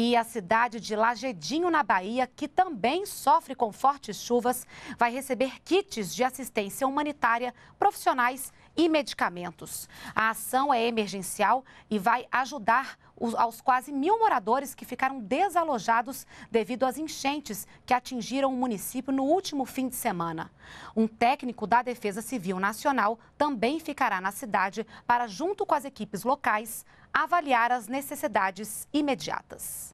E a cidade de Lajedinho, na Bahia, que também sofre com fortes chuvas, vai receber kits de assistência humanitária, profissionais e medicamentos. A ação é emergencial e vai ajudar os, aos quase mil moradores que ficaram desalojados devido às enchentes que atingiram o município no último fim de semana. Um técnico da Defesa Civil Nacional também ficará na cidade para, junto com as equipes locais, avaliar as necessidades imediatas.